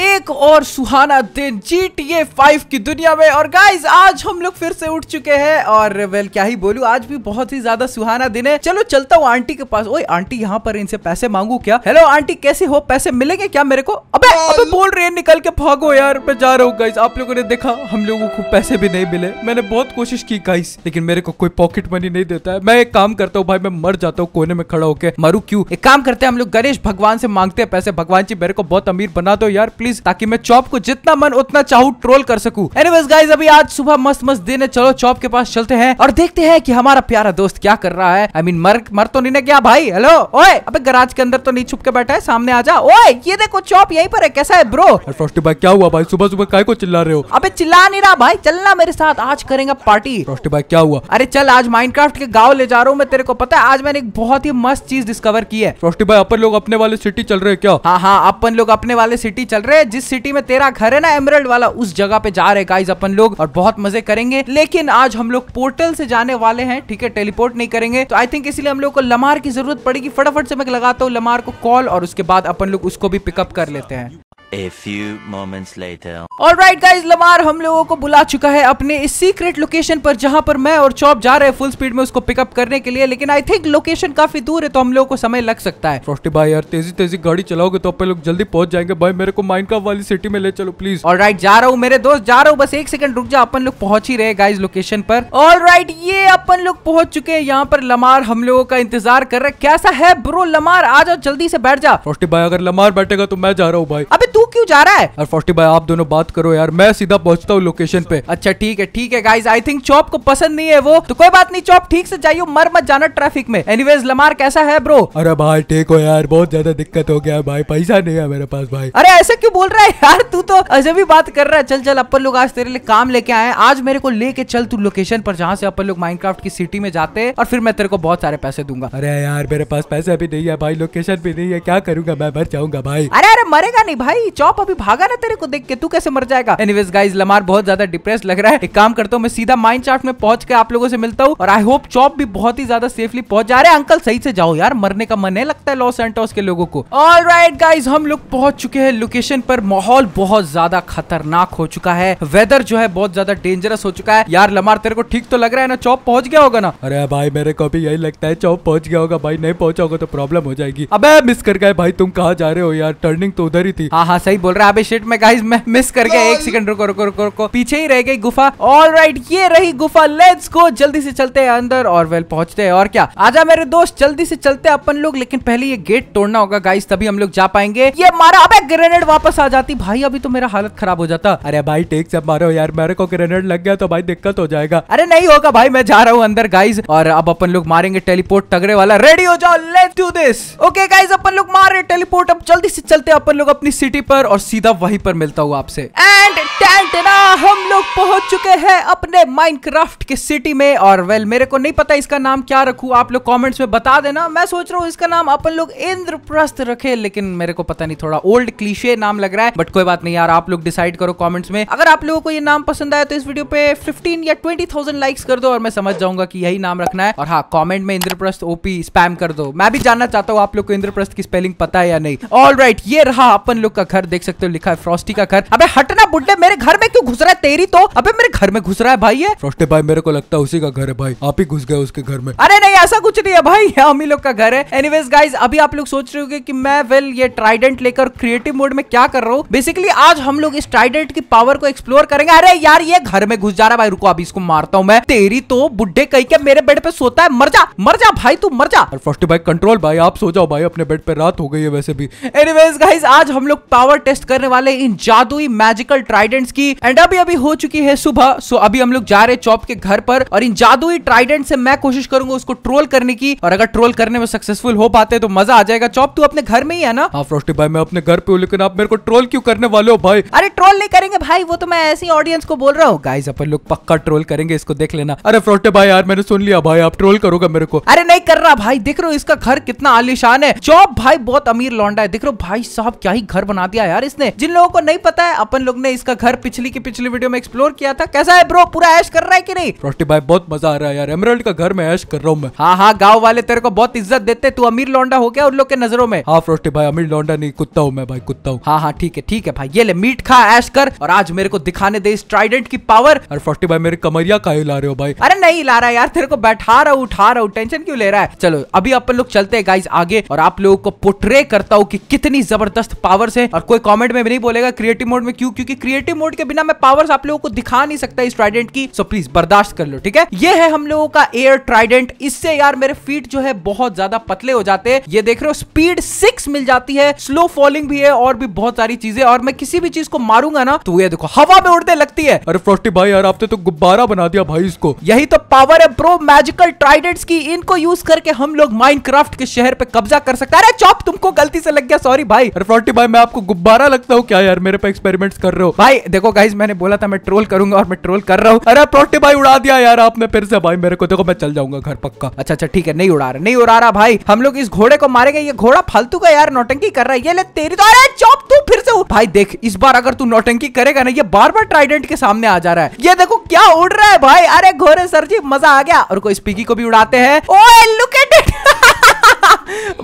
E एक और सुहाना दिन जी टी ए फाइव की दुनिया में और गाइज आज हम लोग फिर से उठ चुके हैं और वेल क्या ही बोलू आज भी बहुत ही ज्यादा सुहाना दिन है चलो चलता हूँ आंटी के पास ओए आंटी यहाँ पर इनसे पैसे मांगू क्या हेलो आंटी कैसे हो पैसे मिलेंगे क्या मेरे को अबे अबे बोल रही है निकल के भागो यार मैं जा रहा हूँ गाइस आप लोगों ने देखा हम लोगों को पैसे भी नहीं मिले मैंने बहुत कोशिश की गाइस लेकिन मेरे को कोई पॉकेट मनी नहीं देता है मैं एक काम करता हूँ भाई मैं मर जाता हूँ कोने में खड़ा होकर मारू क्यूँ एक काम करते हैं हम लोग गणेश भगवान से मांगते हैं पैसे भगवान जी मेरे को बहुत अमीर बना दो यार प्लीज ताकि मैं चौप को जितना मन उतना चाहू ट्रोल कर सकू एनी गाइज अभी आज सुबह मस्त मस्त दिन है चलो चौप के पास चलते हैं और देखते हैं कि हमारा प्यारा दोस्त क्या कर रहा है आई I मीन mean, मर मर तो नहीं ना क्या भाई हेलो ओए अबे गराज के अंदर तो नहीं छुप के बैठा है सामने आ जा ओए ये देखो चौप यहीं पर है कैसा है ब्रो फ्रॉस्टी भाई क्या हुआ भाई सुबह सुबह काय को चिल्ला रहे हो अबे चिल्ला नहीं रहा भाई चलना मेरे साथ आज करेंगे पार्टी फ्रॉस्टी भाई क्या हुआ अरे चल आज माइनक्राफ्ट के गाँव ले जा रहा हूँ मैं तेरे को पता है आज मैंने एक बहुत ही मस्त चीज डिस्कवर की है फ्रॉस्टी भाई अपन लोग अपने वाले सिटी चल रहे हैं क्या हाँ हाँ अपन लोग अपने वाले सिटी चल रहे हैं जिस सिटी में तेरा घर है ना एमरल्ड वाला उस जगह पे जा रहे गाइज अपन लोग और बहुत मजे करेंगे लेकिन आज हम लोग पोर्टल से जाने वाले हैं ठीक है टेलीपोर्ट नहीं करेंगे तो आई थिंक इसलिए हम लोग को लमार की जरूरत पड़ेगी फटाफट से मैं लगाता हूँ लमार को कॉल और उसके बाद अपन लोग उसको भी पिकअप कर लेते हैं A few moments later. right, guys, Lamar, हम लोगों को बुला चुका है अपने इस सीक्रेट लोकेशन पर जहां पर मैं और चॉप जा रहे हैं फुल स्पीड में उसको पिकअप करने के लिए लेकिन आई थिंक लोकेशन काफी दूर है तो हम लोगों को समय लग सकता है फ्रॉस्टी भाई यार तेजी तेजी गाड़ी चलाओगे तो अपने लोग जल्दी पहुंच जाएंगे भाई मेरे को माइनक्राफ्ट वाली सिटी में ले चलो प्लीज और राइट जा रहा हूँ मेरे दोस्त जा रहा हूँ बस एक सेकंड रुक जा अपन लोग पहुंच ही रहे गाइज लोकेशन पर और राइट ये अपन लोग पहुंच चुके हैं यहाँ पर लमार हम लोगों का इंतजार कर रहे कैसा है ब्रो लमार आ जाओ जल्दी से बैठ जा फ्रॉस्टी भाई अगर लमार बैठेगा तो मैं जा रहा हूँ भाई अभी तू क्यों जा रहा है और फोर्टी भाई आप दोनों बात करो यार मैं सीधा पहुंचता हूँ लोकेशन पे अच्छा ठीक है ठीक है गाइज आई थिंक चॉप को पसंद नहीं है वो तो कोई बात नहीं चॉप ठीक से जाइयो मर मत जाना ट्रैफिक में एनीवेज लमार कैसा है ब्रो अरे भाई ठीक हो यार बहुत ज्यादा दिक्कत हो गया भाई पैसा नहीं है मेरे पास भाई अरे ऐसा क्यों बोल रहा है यार तू तो अजय भी बात कर रहा है चल चल अपन लोग आज तेरे लिए काम लेके आए आज मेरे को लेके चल तू लोकेशन पर जहाँ से अपन लोग माइनक्राफ्ट की सिटी में जाते हैं और फिर मैं तेरे को बहुत सारे पैसे दूंगा अरे यार मेरे पास पैसे भी नहीं है भाई लोकेशन भी नहीं है क्या करूंगा मैं मर जाऊंगा भाई अरे अरे मरेगा नहीं भाई नहीं चौप अभी भागा ना तेरे को देख के तू कैसे मर जाएगा एनीवेज गाइस लमार बहुत ज्यादा डिप्रेस लग रहा है एक काम करता हूँ मैं सीधा माइंड चार्ट में पहुंच के आप लोगों से मिलता हूँ और आई होप चौप भी बहुत ही ज्यादा सेफली पहुंच जा रहे हैं अंकल सही से जाओ यार मरने का मन नहीं लगता है लॉस एंटोस के लोगों को ऑल राइट गाइज हम लोग पहुंच चुके हैं लोकेशन पर माहौल बहुत ज्यादा खतरनाक हो चुका है वेदर जो है बहुत ज्यादा डेंजरस हो चुका है यार लमार तेरे को ठीक तो लग रहा है ना चौप पहुंच गया होगा ना अरे भाई मेरे को भी यही लगता है चौप पहुंच गया होगा भाई नहीं पहुंचा होगा तो प्रॉब्लम हो जाएगी अब मिस कर गए भाई तुम कहा जा रहे हो यार टर्निंग तो उधर ही थी हाँ हाँ हाँ सही बोल रहा है अबे गाइस मैं मिस कर गया एक सेकंड रुको रुको रुको रुको पीछे ही रह गई गुफा ऑल राइट ये रही गुफा लेट्स गो जल्दी से चलते हैं अंदर और वेल पहुंचते हैं और क्या आजा मेरे दोस्त जल्दी से चलते अपन लोग लेकिन पहले ये गेट तोड़ना होगा गाइस तभी हम लोग जा पाएंगे ये मारा अब ग्रेनेड वापस आ जाती भाई अभी तो मेरा हालत खराब हो जाता अरे भाई टेक से मारो यार मेरे को ग्रेनेड लग गया तो भाई दिक्कत हो जाएगा अरे नहीं होगा भाई मैं जा रहा हूँ अंदर गाइज और अब अपन लोग मारेंगे टेलीपोर्ट तगड़े वाला रेडी हो जाओ let's do this okay guys अपन लोग मारे टेलीपोर्ट अब जल्दी से चलते अपन लोग अपनी सिटी पर और सीधा वहीं पर मिलता हूँ आपसे एंड ना हम लोग पहुंच चुके हैं अपने माइनक्राफ्ट के सिटी में और वेल मेरे को नहीं पता इसका नाम क्या रखूं आप लोग कमेंट्स में बता देना मैं सोच रहा हूँ इसका नाम अपन लोग इंद्रप्रस्थ रखे लेकिन मेरे को पता नहीं थोड़ा ओल्ड क्लीशे नाम लग रहा है बट कोई बात नहीं यार आप लोग डिसाइड करो कॉमेंट्स में अगर आप लोगों को ये नाम पसंद आया तो इस वीडियो पे फिफ्टीन या ट्वेंटी थाउजेंड लाइक्स कर दो और मैं समझ जाऊंगा की यही नाम रखना है और हाँ कॉमेंट में इंद्रप्रस्थ ओपी स्पैम कर दो मैं भी जानना चाहता हूँ आप लोग को इंद्रप्रस्थ की स्पेलिंग पता है या नहीं ऑल ये रहा अपन लोग का घर देख सकते हो लिखा है फ्रॉस्टी का घर अब हटना बुड्ढे मेरे घर में क्यों घुस रहा है तेरी तो अबे मेरे घर में घुस रहा है भाई है भाई मेरे को लगता है उसी का घर है भाई आप ही घुस गए उसके घर में अरे नहीं ऐसा कुछ नहीं है भाई हम ही लोग का घर है एनीवेज गाइज अभी आप लोग सोच रहे होंगे कि मैं वेल ये ट्राइडेंट लेकर क्रिएटिव मोड में क्या कर रहा हूँ बेसिकली आज हम लोग इस ट्राइडेंट की पावर को एक्सप्लोर करेंगे अरे यार ये घर में घुस जा रहा है भाई रुको अभी इसको मारता हूँ मैं तेरी तो बुढ़े कही के मेरे बेड पे सोता है मर जा मर जा भाई तू मर जा फर्स्ट भाई कंट्रोल भाई आप सो जाओ भाई अपने बेड पे रात हो गई है वैसे भी एनीवेज गाइज आज हम लोग पावर टेस्ट करने वाले इन जादुई मैजिकल ट्राइडेंट्स की होगी एंड अभी अभी हो चुकी है सुबह सो अभी हम लोग जा रहे चौप के घर पर और इन जादुई ट्राइडेंट से मैं कोशिश करूंगा उसको ट्रोल करने की और अगर ट्रोल करने में सक्सेसफुल हो पाते तो मजा आ जाएगा चौप तू अपने घर में ही है ना हाँ फ्रोस्टी भाई मैं अपने घर पे हूँ लेकिन आप मेरे को ट्रोल क्यों करने वाले हो भाई अरे ट्रोल नहीं करेंगे भाई वो तो मैं ऐसे ही ऑडियंस को बोल रहा हूँ गाइज अपन लोग पक्का ट्रोल करेंगे इसको देख लेना अरे फ्रोस्टी भाई यार मैंने सुन लिया भाई आप ट्रोल करोगे मेरे को अरे नहीं कर रहा भाई देख रहे हो इसका घर कितना आलिशान है चौप भाई बहुत अमीर लौंडा है देख रहे हो भाई साहब क्या ही घर बना दिया यार इसने जिन लोगों को नहीं पता है अपन लोग ने इसका घर पिछले पिछली की पिछली वीडियो में एक्सप्लोर किया था कैसा है ब्रो पूरा ऐश कर रहा है कि नहीं रोटी भाई बहुत मजा आ रहा है यार एमरल्ड का घर में ऐश कर रहा हूँ मैं हाँ हाँ गाँव वाले तेरे को बहुत इज्जत देते तू अमीर लौंडा हो गया उन लोग के नजरों में हाँ फ्रोस्टी भाई अमीर लौंडा नहीं कुत्ता हूँ मैं भाई कुत्ता हूँ हाँ हाँ ठीक है ठीक है भाई ये ले मीट खा ऐश कर और आज मेरे को दिखाने दे इस ट्राइडेंट की पावर और फ्रोस्टी भाई मेरे कमरिया का ला रहे हो भाई अरे नहीं ला रहा यार तेरे को बैठा रहा हूँ उठा रहा हूँ टेंशन क्यों ले रहा है चलो अभी अपन लोग चलते हैं गाइस आगे और आप लोगों को पोट्रे करता हूँ कि कितनी जबरदस्त पावर्स है और कोई कमेंट में भी नहीं बोलेगा क्रिएटिव मोड में क्यों क्योंकि क्रिएटिव मोड के बिना मैं पावर्स आप लोगों को दिखा नहीं सकता इस ट्राइडेंट की सो प्लीज बर्दाश्त कर लो ठीक है ये है हम लोगों का एयर ट्राइडेंट इससे यार मेरे फीट जो है बहुत ज्यादा पतले हो जाते हैं ये देख रहे हो स्पीड सिक्स मिल जाती है स्लो फॉलिंग भी है और भी बहुत सारी चीजें और मैं किसी भी चीज को मारूंगा ना तो ये देखो हवा में उड़ते लगती है अरे फ्रोस्टी भाई यार आपने तो गुब्बारा बना दिया भाई इसको यही तो पावर है प्रो मैजिकल ट्राइडेंट्स की इनको यूज करके हम लोग माइनक्राफ्ट के शहर पे कब्जा कर सकते अरे चौप तुमको गलती से लग गया सॉरी भाई अरे फ्रोस्टी भाई मैं आपको गुब्बारा लगता हूँ क्या यार मेरे पे एक्सपेरिमेंट्स कर रहे हो भाई देखो गाइज मैंने बोला था मैं ट्रोल करूंगा और मैं ट्रोल कर रहा हूँ अरे प्रोटी भाई उड़ा दिया यार आपने फिर से भाई मेरे को देखो मैं चल जाऊंगा घर पक्का अच्छा अच्छा ठीक है नहीं उड़ा रहा नहीं उड़ा रहा भाई हम लोग इस घोड़े को मारेंगे ये घोड़ा फालतू का यार नोटंकी कर रहा है ये ले तेरी तो अरे चौप तू फिर से भाई देख इस बार अगर तू नोटंकी करेगा ना ये बार बार ट्राइडेंट के सामने आ जा रहा है ये देखो क्या उड़ रहा है भाई अरे घोड़े सर जी मजा आ गया और कोई स्पीकी को भी उड़ाते हैं ओए लुक एट इट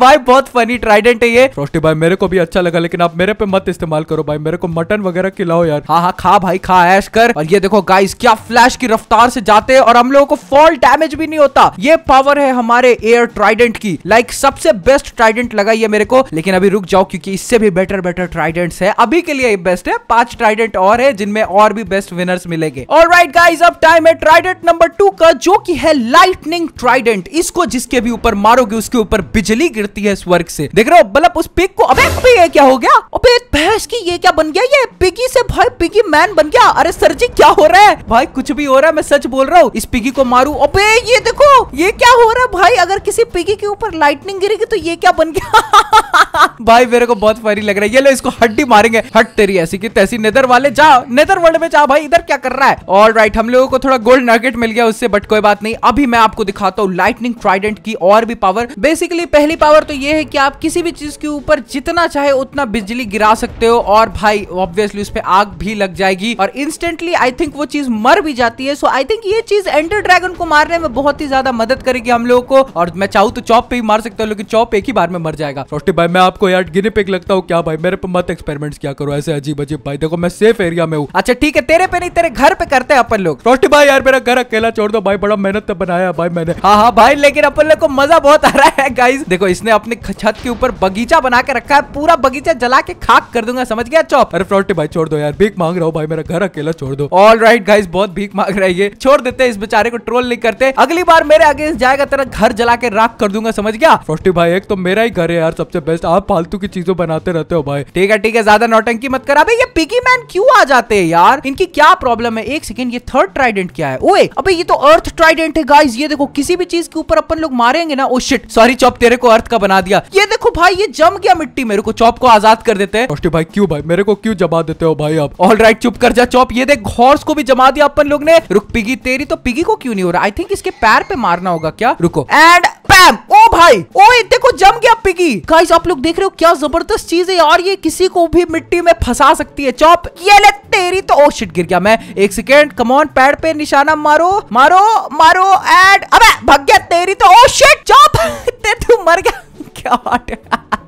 भाई बहुत फनी ट्राइडेंट है ये फ्रॉस्टी भाई मेरे को भी अच्छा लगा लेकिन आप मेरे पे मत इस्तेमाल करो भाई मेरे को मटन वगैरह खिलाओ यार हाँ हाँ खा भाई खा ऐश कर और ये देखो गाइस क्या फ्लैश की रफ्तार से जाते हैं और हम लोगों को फॉल डैमेज भी नहीं होता ये पावर है हमारे एयर ट्राइडेंट की लाइक सबसे बेस्ट ट्राइडेंट लगा ये मेरे को लेकिन अभी रुक जाओ क्योंकि इससे भी बेटर बेटर ट्राइडेंट्स है अभी के लिए बेस्ट है पांच ट्राइडेंट और है जिनमें और भी बेस्ट विनर्स मिलेंगे और राइट गाइज अब टाइम है ट्राइडेंट नंबर टू का जो की है लाइटनिंग ट्राइडेंट इसको जिसके भी ऊपर मारोगे उसके ऊपर बिजली अंजलि गिरती है स्वर्ग से देख रहे हो बल्ब उस पिग को अबे अबे है क्या हो गया अबे भैंस की ये क्या बन गया ये पिगी से भाई पिगी मैन बन गया अरे सर जी क्या हो रहा है भाई कुछ भी हो रहा है मैं सच बोल रहा हूँ इस पिगी को मारू अबे ये देखो ये क्या हो रहा है भाई अगर किसी पिगी के ऊपर लाइटनिंग गिरेगी तो ये क्या बन गया भाई मेरे को बहुत फरी लग रहा है ये लो इसको हड्डी मारेंगे हट तेरी ऐसी की तैसी नेदर वाले जा नेदर वर्ल्ड में जा भाई इधर क्या कर रहा है ऑल राइट हम लोगों को थोड़ा गोल्ड नर्गेट मिल गया उससे बट कोई बात नहीं अभी मैं आपको दिखाता हूँ लाइटनिंग ट्राइडेंट की और भी पावर बेसिकली पहली पावर तो ये है कि आप किसी भी चीज़ के ऊपर जितना चाहे उतना बिजली गिरा सकते हो और भाई ऑब्वियसली उस पर आग भी लग जाएगी और इंस्टेंटली आई थिंक वो चीज मर भी जाती है सो आई थिंक ये चीज एंडर ड्रैगन को मारने में बहुत ही ज्यादा मदद करेगी हम लोगों को और मैं चाहूँ तो चौप पे ही मार सकता हूँ लेकिन चौप एक ही बार में मर जाएगा फ्रॉस्टी भाई मैं आपको यार गिने पे लगता हूँ क्या भाई मेरे पे मत एक्सपेरिमेंट क्या करो ऐसे अजीब अजीब भाई देखो मैं सेफ एरिया में हूँ अच्छा ठीक है तेरे पे नहीं तेरे घर पे करते हैं अपन लोग फ्रॉस्टी भाई यार मेरा घर अकेला छोड़ दो भाई बड़ा मेहनत बनाया भाई मैंने हाँ हाँ भाई लेकिन अपन लोग को मजा बहुत आ रहा है गाइस देखो इसने अपने छत के ऊपर बगीचा बना के रखा है पूरा बगीचा जला के खाक कर दूंगा समझ गया चौप अरे फ्रॉटी भाई छोड़ दो यार भीख मांग रहा हूँ भाई मेरा घर अकेला छोड़ दो ऑल राइट गाइस बहुत भीख मांग रहा है ये छोड़ देते इस बेचारे को ट्रोल नहीं करते अगली बार मेरे अगेंस्ट जाएगा तेरा घर जला के राख कर दूंगा समझ गया फ्रॉटी भाई एक तो मेरा ही घर है यार सबसे बेस्ट आप फालतू की चीजों बनाते रहते हो भाई ठीक है ठीक है ज्यादा नौटंकी मत करा भाई ये पिकी मैन क्यों आ जाते हैं यार इनकी क्या प्रॉब्लम है एक सेकंड ये थर्ड ट्राइडेंट क्या है ओए अबे ये तो अर्थ ट्राइडेंट है गाइस ये देखो किसी भी चीज के ऊपर अपन लोग मारेंगे ना ओ शिट सॉरी चौप तेरे को अर्थ का बना दिया ये देखो भाई ये जम गया मिट्टी मेरे को चौप को आजाद कर देते हैं भाई क्यों भाई मेरे को क्यों जमा देते हो भाई आप ऑल राइट चुप कर जा चौप ये देख हॉर्स को भी जमा दिया अपन लोग ने रुक पिगी तेरी तो पिगी को क्यों नहीं हो रहा आई थिंक इसके पैर पे मारना होगा क्या रुको एंड बैम ओ भाई ओए देखो जम गया पिगी गाइस आप लोग देख रहे हो क्या जबरदस्त चीज है यार ये किसी को भी मिट्टी में फंसा सकती है चौप ये ले तेरी तो ओ शिट गिर गया मैं एक सेकेंड कमोन पैड पे निशाना मारो मारो मारो एड अब भग गया तेरी तो ओ शिट चौप तू तो मर गया क्या है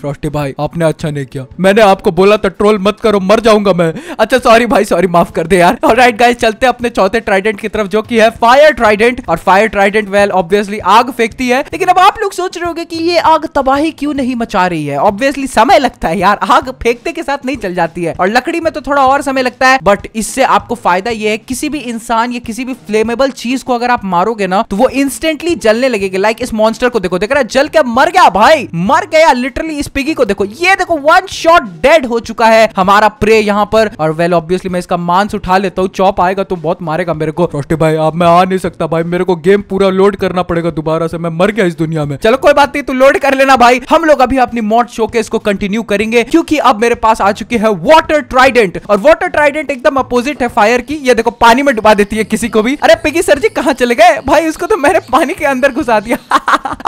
फ्रॉस्टी भाई आपने अच्छा नहीं किया मैंने आपको बोला था ट्रोल मत करो मर जाऊंगा मैं अच्छा सॉरी भाई सॉरी माफ कर दे यार और राइट गाइस चलते अपने चौथे ट्राइडेंट की तरफ जो कि है फायर ट्राइडेंट और फायर ट्राइडेंट वेल ऑब्वियसली आग फेंकती है लेकिन अब आप लोग सोच रहे हो कि ये आग तबाही क्यों नहीं मचा रही है ऑब्वियसली समय लगता है यार आग फेंकते के साथ नहीं चल जाती है और लकड़ी में तो थोड़ा और समय लगता है बट इससे आपको फायदा ये है किसी भी इंसान या किसी भी फ्लेमेबल चीज को अगर आप मारोगे ना तो वो इंस्टेंटली जलने लगेगी लाइक इस मॉन्स्टर को देखो देख रहा है जल के मर गया भाई मर गया लिटरली इस पिगी को देखो ये देखो वन शॉट डेड हो चुका है हमारा प्रे यहाँ पर और वेल well, ऑब्वियसली मैं इसका मांस उठा लेता हूँ चौप आएगा तो बहुत मारेगा मेरे को रोस्टी भाई अब मैं आ नहीं सकता भाई मेरे को गेम पूरा लोड करना पड़ेगा दोबारा से मैं मर गया इस दुनिया में चलो कोई बात नहीं तू लोड कर लेना भाई हम लोग अभी अपनी मॉट शो के इसको कंटिन्यू करेंगे क्योंकि अब मेरे पास आ चुकी है वाटर ट्राइडेंट और वाटर ट्राइडेंट एकदम अपोजिट है फायर की ये देखो पानी में डुबा देती है किसी को भी अरे पिगी सर जी कहाँ चले गए भाई उसको तो मैंने पानी के अंदर घुसा दिया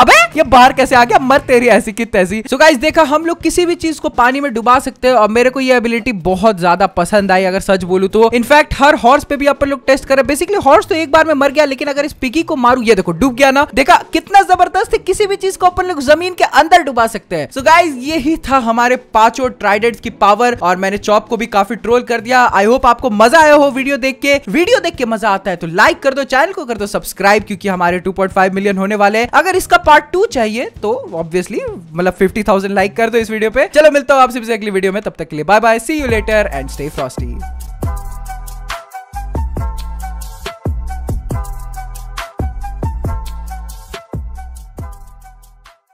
अबे ये बाहर कैसे आ गया मर तेरी ऐसी की तैसी सो so देखा हम लोग किसी भी चीज को पानी में डुबा सकते हैं और मेरे को ये एबिलिटी बहुत ज्यादा पसंद आई अगर सच बोलू तो इनफैक्ट हर हॉर्स पे भी अपन लोग टेस्ट करें बेसिकली हॉर्स तो एक बार में मर गया लेकिन अगर इस पिकी को मारू ये देखो डूब गया ना देखा कितना जबरदस्त है किसी भी चीज को अपन लोग जमीन के अंदर डुबा सकते हैं सो गाइज यही था हमारे पांचों ट्राइडेड की पावर और मैंने चॉप को भी काफी ट्रोल कर दिया आई होप आपको मजा आया हो वीडियो देख के वीडियो देख के मजा आता है तो लाइक कर दो चैनल को कर दो सब्सक्राइब क्योंकि हमारे 2.5 मिलियन होने वाले हैं अगर इसका पार्ट टू चाहिए तो ऑब्वियसली मतलब फिफ्टी लाइक कर दो इस वीडियो पे चलो मिलता हूँ आपसे अगली वीडियो में तब तक के लिए bye bye see you later and stay Frosty